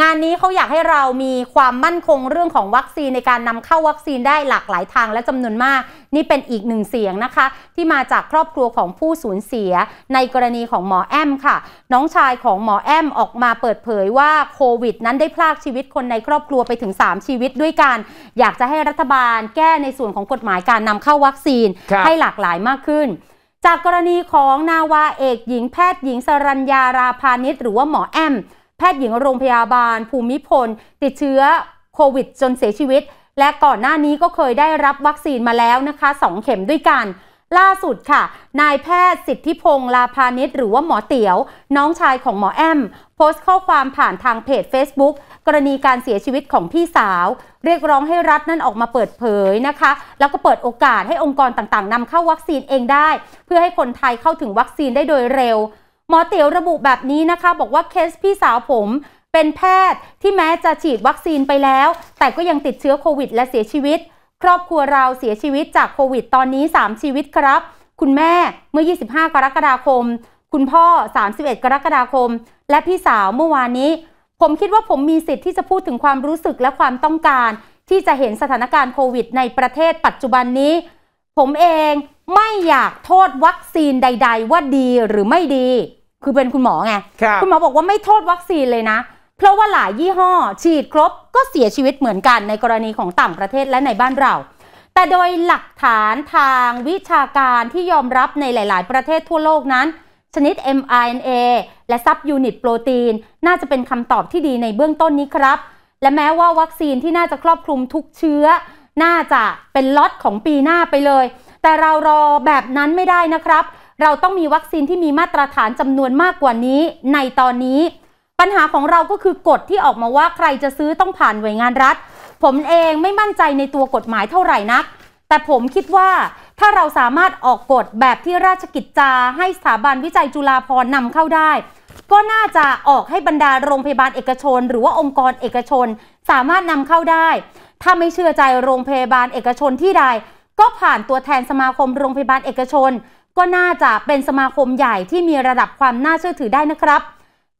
งานนี้เขาอยากให้เรามีความมั่นคงเรื่องของวัคซีนในการนำเข้าวัคซีนได้หลากหลายทางและจำนวนมาก นี่เป็นอีกหนึ่งเสียงนะคะ ที่มาจากครอบครัวของผู้สูญเสียในกรณีของหมอแอมค่ะ น้องชายของหมอแอมออกมาเปิดเผยว่าโควิดนั้นได้พลากชีวิตคนในครอบครัวไปถึง 3 ชีวิตด้วยกัน อยากจะให้รัฐบาลแก้ในส่วนของกฎหมายการนำเข้าวัคซีนให้หลากหลายมากขึ้น จากกรณีของนาวาเอก หญิงแพทย์หญิงสรัญญาราพานิชหรือว่าหมอแอมแพทย์หญิงโรงพยาบาลภูมิพล ติดเชื้อโควิดจนเสียชีวิต และก่อนหน้านี้ก็เคยได้รับวัคซีนมาแล้วนะคะ 2 เข็มด้วยกัน ล่าสุดค่ะ นายแพทย์สิทธิพงศ์ลาพาณิชหรือว่าหมอเตี๋ยว น้องชายของหมอแอมโพสต์ข้อความผ่านทางเพจ Facebook กรณีการเสียชีวิตของพี่สาว เรียกร้องให้รัฐนั่นออกมาเปิดเผยนะคะ แล้วก็เปิดโอกาสให้องค์กรต่างๆนำเข้าวัคซีนเองได้ เพื่อให้คนไทยเข้าถึงวัคซีนได้โดยเร็วหมอเตียวระบุแบบนี้นะคะ บอกว่าเคสพี่สาวผมเป็นแพทย์ที่แม้จะฉีดวัคซีนไปแล้ว แต่ก็ยังติดเชื้อโควิดและเสียชีวิต ครอบครัวเราเสียชีวิตจากโควิด ตอนนี้ 3 ชีวิตครับ คุณแม่เมื่อ 25 กรกฎาคม คุณพ่อ 31 กรกฎาคม และพี่สาวเมื่อวานนี้ ผมคิดว่าผมมีสิทธิ์ที่จะพูดถึงความรู้สึกและความต้องการ ที่จะเห็นสถานการณ์โควิด ในประเทศปัจจุบันนี้ผมเองไม่อยากโทษวัคซีนใดๆ ว่าดีหรือไม่ดี คือเป็นคุณหมอไงคคุณหมอบอกว่าไม่โทษวัคซีนเลยนะ เพราะว่าหลายยี่ห้อฉีดครบก็เสียชีวิตเหมือนกันในกรณีของต่างประเทศและในบ้านเรา แต่โดยหลักฐานทางวิชาการที่ยอมรับในหลายๆประเทศทั่วโลกนั้น ชนิด mRNA และซับยูนิตโปรตีนน่าจะเป็นคำตอบที่ดีในเบื้องต้นนี้ครับ และแม้ว่าวัคซีนที่น่าจะครอบคลุมทุกเชื้อน่าจะเป็นล็อตของปีหน้าไปเลย แต่เรารอแบบนั้นไม่ได้นะครับ เราต้องมีวัคซีนที่มีมาตรฐานจำนวนมากกว่านี้ในตอนนี้ ปัญหาของเราก็คือกฎที่ออกมาว่าใครจะซื้อต้องผ่านหน่วยงานรัฐ ผมเองไม่มั่นใจในตัวกฎหมายเท่าไหร่นัก แต่ผมคิดว่าถ้าเราสามารถออกกฎแบบที่ราชกิจจาให้สถาบันวิจัยจุฬาภรณ์นำเข้าได้ ก็น่าจะออกให้บรรดาโรงพยาบาลเอกชน หรือว่าองค์กรเอกชนสามารถนำเข้าได้ถ้าไม่เชื่อใจโรงพยาบาลเอกชนที่ใด ก็ผ่านตัวแทนสมาคมโรงพยาบาลเอกชน ก็น่าจะเป็นสมาคมใหญ่ที่มีระดับความน่าเชื่อถือได้นะครับ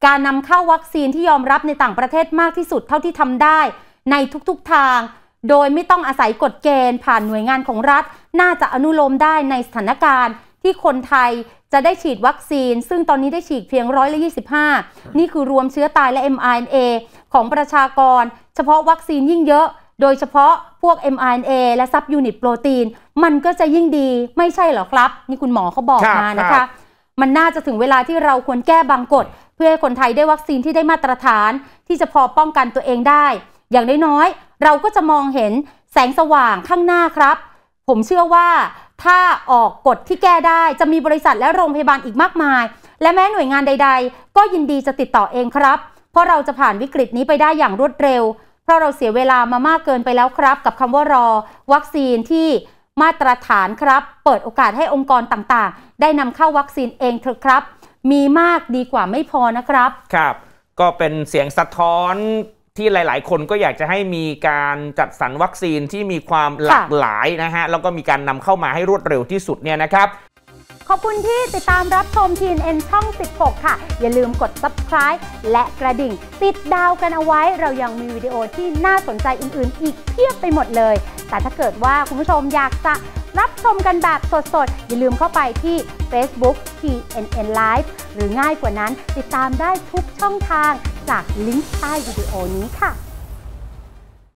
การนำเข้าวัคซีนที่ยอมรับในต่างประเทศมากที่สุดเท่าที่ทำได้ ในทุกๆทาง โดยไม่ต้องอาศัยกฎเกณฑ์ผ่านหน่วยงานของรัฐ น่าจะอนุโลมได้ในสถานการณ์ที่คนไทยจะได้ฉีดวัคซีนซึ่งตอนนี้ได้ฉีดเพียงร้อยละ25นี่คือรวมเชื้อตายและ mRNA ของประชากร เฉพาะวัคซีนยิ่งเยอะโดยเฉพาะพวก mRNA และซับยูนิตโปรตีนมันก็จะยิ่งดีไม่ใช่หรอครับ นี่คุณหมอเขาบอกมานะคะ มันน่าจะถึงเวลาที่เราควรแก้บางกฎ เพื่อให้คนไทยได้วัคซีนที่ได้มาตรฐาน ที่จะพอป้องกันตัวเองได้ อย่างน้อยๆ เราก็จะมองเห็นแสงสว่างข้างหน้าครับ ผมเชื่อว่าถ้าออกกฎที่แก้ได้จะมีบริษัทและโรงพยาบาลอีกมากมาย และแม้หน่วยงานใด ๆ ก็ยินดีจะติดต่อเองครับ เพราะเราจะผ่านวิกฤตนี้ไปได้อย่างรวดเร็วเพราะเราเสียเวลามามากเกินไปแล้วครับ กับคำว่ารอวัคซีนที่มาตรฐานครับ เปิดโอกาสให้องค์กรต่างๆ ได้นำเข้าวัคซีนเองเถอะครับ มีมากดีกว่าไม่พอนะครับ ครับ ก็เป็นเสียงสะท้อนที่หลายๆคนก็อยากจะให้มีการจัดสรรวัคซีนที่มีความหลากหลายนะฮะแล้วก็มีการนำเข้ามาให้รวดเร็วที่สุดเนี่ยนะครับขอบคุณที่ติดตามรับชม TNN ช่อง 16 ค่ะ อย่าลืมกด subscribe และกระดิ่ง ติดดาวกันเอาไว้เรายังมีวิดีโอที่น่าสนใจอื่น ๆ อีก เพียบไปหมดเลย แต่ถ้าเกิดว่าคุณผู้ชมอยากจะรับชมกันแบบสด ๆ อย่าลืมเข้าไปที่ Facebook TNN Live หรือง่ายกว่านั้นติดตามได้ทุกช่องทางจากลิงก์ใต้วิดีโอนี้ค่ะ